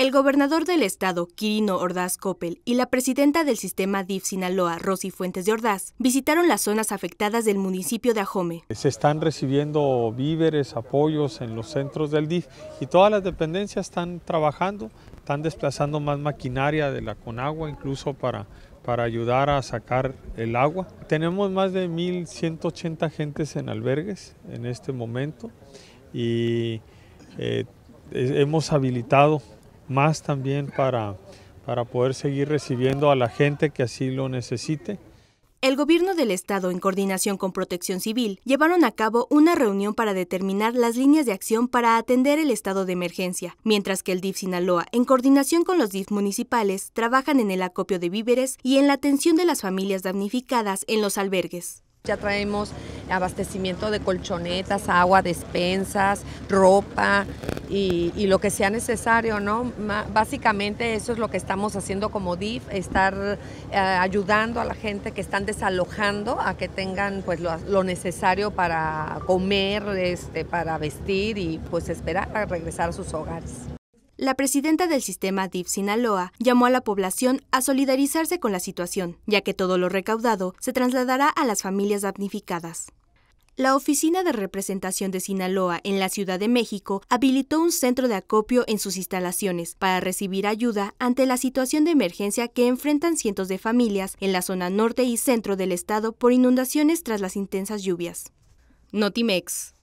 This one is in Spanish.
El gobernador del estado, Quirino Ordaz Coppel, y la presidenta del sistema DIF Sinaloa, Rosy Fuentes de Ordaz, visitaron las zonas afectadas del municipio de Ajome. Se están recibiendo víveres, apoyos en los centros del DIF y todas las dependencias están trabajando, están desplazando más maquinaria de la Conagua, incluso para para ayudar a sacar el agua. Tenemos más de 1.180 gentes en albergues en este momento y eh, hemos habilitado más también para, para poder seguir recibiendo a la gente que así lo necesite. El gobierno del estado, en coordinación con Protección Civil, llevaron a cabo una reunión para determinar las líneas de acción para atender el estado de emergencia, mientras que el DIF Sinaloa, en coordinación con los DIF municipales, trabajan en el acopio de víveres y en la atención de las familias damnificadas en los albergues. Ya traemos abastecimiento de colchonetas, agua, despensas, ropa y, lo que sea necesario, ¿no? básicamente eso es lo que estamos haciendo como DIF, estar eh, ayudando a la gente que están desalojando a que tengan pues lo, necesario para comer, este, para vestir y pues esperar a regresar a sus hogares. La presidenta del sistema DIF Sinaloa llamó a la población a solidarizarse con la situación, ya que todo lo recaudado se trasladará a las familias damnificadas. La Oficina de Representación de Sinaloa en la Ciudad de México habilitó un centro de acopio en sus instalaciones para recibir ayuda ante la situación de emergencia que enfrentan cientos de familias en la zona norte y centro del estado por inundaciones tras las intensas lluvias. Notimex.